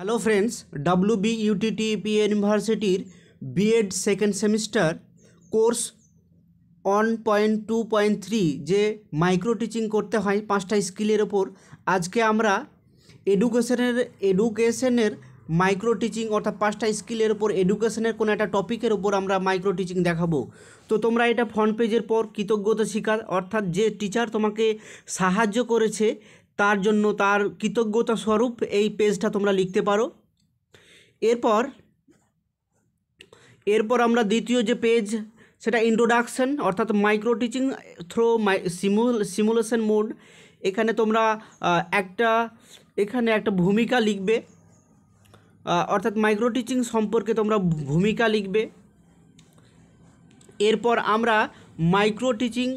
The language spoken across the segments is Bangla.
hello friends W B UTTP ইউনিভার্সিটির BEd second semester course one point two point three যে মাইক্রো টিচিং করতে হয় পাঁচটা স্কিলের ওপর আজকে আমরা এডুকেশনের এডুকেশনের মাইক্রো টিচিং অর্থাৎ পাঁচটা স্কিলের ওপর এডুকেশনের কোনো একটা টপিকের ওপর আমরা মাইক্রো টিচিং দেখাবো তো তোমরা এটা ফ্রন্ট পেজের পর কৃতজ্ঞতা শিকার অর্থাৎ যে টিচার তোমাকে সাহায্য করেছে তার জন্য তার কৃতজ্ঞতা স্বরূপ এই পেজটা তোমরা লিখতে পারো এরপর এরপর আমরা দ্বিতীয় যে পেজ সেটা ইন্ট্রোডাকশন অর্থাৎ মাইক্রো টিচিং থ্রো মাই সিমু সিমুলেশন মোড এখানে তোমরা একটা এখানে একটা ভূমিকা লিখবে অর্থাৎ মাইক্রো টিচিং সম্পর্কে তোমরা ভূমিকা লিখবে এরপর আমরা মাইক্রো টিচিং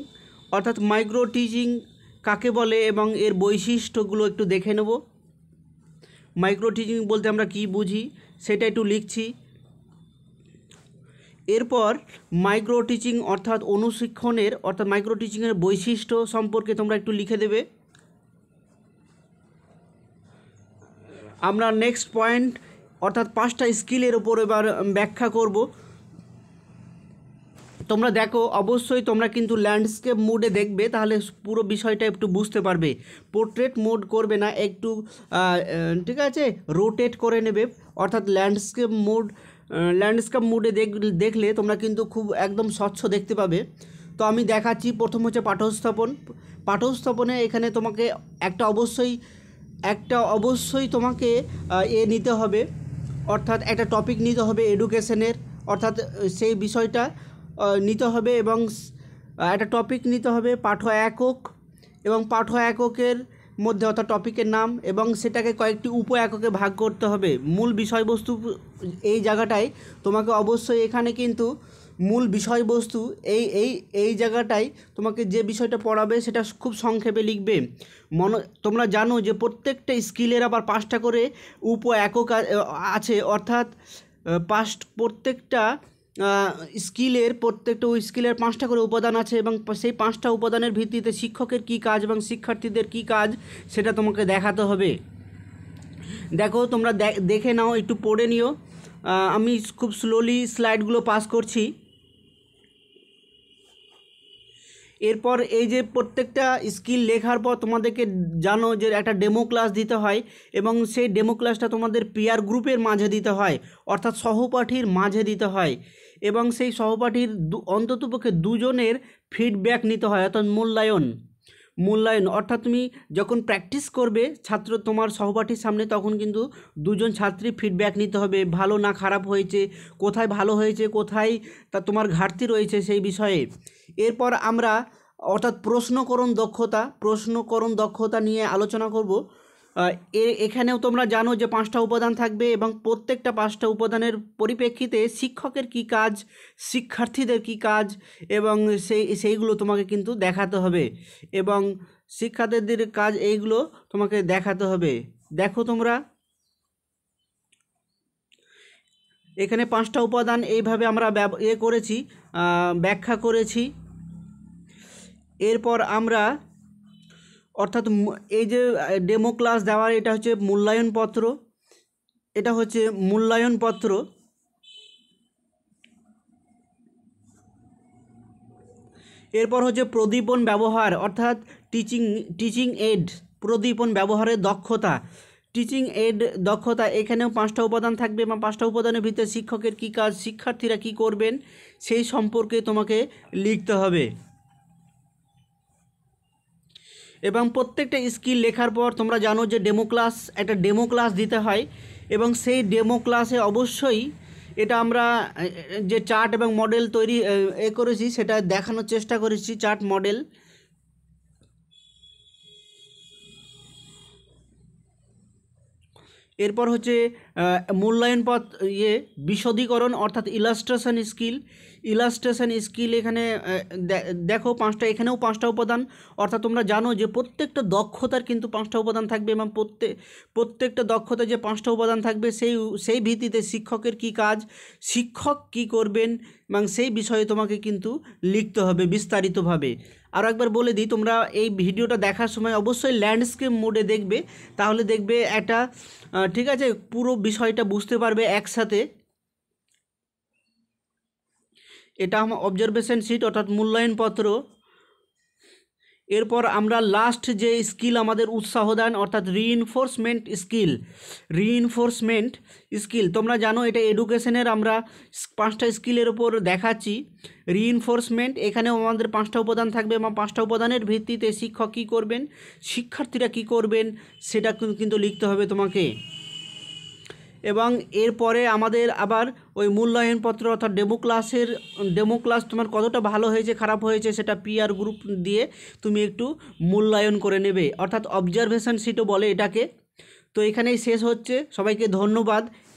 অর্থাৎ মাইক্রো টিচিং কাকে বলে এবং এর বৈশিষ্ট্যগুলো একটু দেখে নেব মাইক্রো টিচিং বলতে আমরা কি বুঝি সেটা একটু লিখছি এরপর মাইক্রো টিচিং অর্থাৎ অনুশিক্ষণের অর্থাৎ মাইক্রো টিচিংয়ের বৈশিষ্ট্য সম্পর্কে তোমরা একটু লিখে দেবে আমরা নেক্সট পয়েন্ট অর্থাৎ পাঁচটা স্কিলের ওপর এবার ব্যাখ্যা করব তোমরা দেখো অবশ্যই তোমরা কিন্তু ল্যান্ডস্কেপ মুডে দেখবে তাহলে পুরো বিষয়টা একটু বুঝতে পারবে পোর্ট্রেট মোড করবে না একটু ঠিক আছে রোটেট করে নেবে অর্থাৎ ল্যান্ডস্কেপ মোড ল্যান্ডস্কেপ মুডে দেখলে তোমরা কিন্তু খুব একদম স্বচ্ছ দেখতে পাবে তো আমি দেখাচ্ছি প্রথম হচ্ছে পাঠস্থাপন পাঠস্থাপনে এখানে তোমাকে একটা অবশ্যই একটা অবশ্যই তোমাকে এ নিতে হবে অর্থাৎ একটা টপিক নিতে হবে এডুকেশনের অর্থাৎ সেই বিষয়টা নিতে হবে এবং একটা টপিক নিতে হবে পাঠ একক এবং পাঠ এককের মধ্যে অর্থাৎ টপিকের নাম এবং সেটাকে কয়েকটি উপ এককে ভাগ করতে হবে মূল বিষয়বস্তু এই জায়গাটায় তোমাকে অবশ্যই এখানে কিন্তু মূল বিষয়বস্তু এই এই এই জায়গাটায় তোমাকে যে বিষয়টা পড়াবে সেটা খুব সংক্ষেপে লিখবে মন তোমরা জানো যে প্রত্যেকটা স্কিলের আবার পাঁচটা করে উপ একক আছে অর্থাৎ পাঁচ প্রত্যেকটা স্কিলের প্রত্যেকটা ওই স্কিলের পাঁচটা করে উপাদান আছে এবং সেই পাঁচটা উপাদানের ভিত্তিতে শিক্ষকের কি কাজ এবং শিক্ষার্থীদের কি কাজ সেটা তোমাকে দেখাতে হবে দেখো তোমরা দেখে নাও একটু পড়ে নিও আমি খুব স্লোলি স্লাইডগুলো পাস করছি এরপর এই যে প্রত্যেকটা স্কিল লেখার পর তোমাদেরকে জানো যে একটা ডেমো ক্লাস দিতে হয় এবং সেই ডেমো ক্লাসটা তোমাদের পিয়ার গ্রুপের মাঝে দিতে হয় অর্থাৎ সহপাঠীর মাঝে দিতে হয় এবং সেই সহপাঠীর অন্ততপক্ষে দুজনের ফিডব্যাক নিতে হয় অর্থাৎ মূল্যায়ন মূল্যায়ন অর্থাৎ তুমি যখন প্র্যাকটিস করবে ছাত্র তোমার সহপাঠীর সামনে তখন কিন্তু দুজন ছাত্রী ফিডব্যাক নিতে হবে ভালো না খারাপ হয়েছে কোথায় ভালো হয়েছে কোথায় তা তোমার ঘাটতি রয়েছে সেই বিষয়ে এরপর আমরা অর্থাৎ প্রশ্নকরণ দক্ষতা প্রশ্নকরণ দক্ষতা নিয়ে আলোচনা করব এখানেও তোমরা জানো যে পাঁচটা উপাদান থাকবে এবং প্রত্যেকটা পাঁচটা উপাদানের পরিপ্রেক্ষিতে শিক্ষকের কি কাজ শিক্ষার্থীদের কি কাজ এবং সেই সেইগুলো তোমাকে কিন্তু দেখাতে হবে এবং শিক্ষার্থীদের কাজ এইগুলো তোমাকে দেখাতে হবে দেখো তোমরা এখানে পাঁচটা উপাদান এইভাবে আমরা এ করেছি ব্যাখ্যা করেছি এরপর আমরা অর্থাৎ এই যে ডেমো ক্লাস দেওয়ার এটা হচ্ছে মূল্যায়ন পত্র এটা হচ্ছে মূল্যায়ন পত্র এরপর হচ্ছে প্রদীপন ব্যবহার অর্থাৎ টিচিং টিচিং এড প্রদীপন ব্যবহারের দক্ষতা টিচিং এড দক্ষতা এখানেও পাঁচটা উপাদান থাকবে বা পাঁচটা উপাদানের ভিতরে শিক্ষকের কী কাজ শিক্ষার্থীরা কি করবেন সেই সম্পর্কে তোমাকে লিখতে হবে এবং প্রত্যেকটা স্কিল লেখার পর তোমরা জানো যে ডেমো ক্লাস একটা ডেমো ক্লাস দিতে হয় এবং সেই ডেমো ক্লাসে অবশ্যই এটা আমরা যে চার্ট এবং মডেল তৈরি এ করেছি সেটা দেখানোর চেষ্টা করেছি চার্ট মডেল এরপর হচ্ছে মূল্যায়ন পথ ইয়ে বিশদীকরণ অর্থাৎ ইলাস্ট্রেশন স্কিল ইলাস্ট্রেশন স্কিল এখানে দেখো পাঁচটা এখানেও পাঁচটা উপাদান অর্থাৎ তোমরা জানো যে প্রত্যেকটা দক্ষতার কিন্তু পাঁচটা উপাদান থাকবে এবং প্রত্যেক প্রত্যেকটা দক্ষতা যে পাঁচটা উপাদান থাকবে সেই সেই ভিত্তিতে শিক্ষকের কি কাজ শিক্ষক কি করবেন এবং সেই বিষয়ে তোমাকে কিন্তু লিখতে হবে বিস্তারিতভাবে আরও একবার বলে দিই তোমরা এই ভিডিওটা দেখার সময় অবশ্যই ল্যান্ডস্কেপ মোডে দেখবে তাহলে দেখবে একটা ঠিক আছে পুরো বিষয়টা বুঝতে পারবে একসাথে এটা আমার অবজারভেশন শিট অর্থাৎ মূল্যায়নপত্র এরপর আমরা লাস্ট যে স্কিল আমাদের উৎসাহ দেন অর্থাৎ রিইনফোর্সমেন্ট স্কিল রিইনফোর্সমেন্ট স্কিল তোমরা জানো এটা এডুকেশনের আমরা পাঁচটা স্কিলের ওপর দেখাচ্ছি রিইনফোর্সমেন্ট এখানেও আমাদের পাঁচটা উপাদান থাকবে এবং পাঁচটা উপাদানের ভিত্তিতে শিক্ষক কী করবেন শিক্ষার্থীরা কী করবেন সেটা কিন্তু লিখতে হবে তোমাকে এবং এরপরে আমাদের আবার ওই মূল্যায়নপত্র অর্থাৎ ডেমো ক্লাসের ডেমো ক্লাস তোমার কতটা ভালো হয়েছে খারাপ হয়েছে সেটা পিআর গ্রুপ দিয়ে তুমি একটু মূল্যায়ন করে নেবে অর্থাৎ অবজারভেশন সিটও বলে এটাকে তো এখানেই শেষ হচ্ছে সবাইকে ধন্যবাদ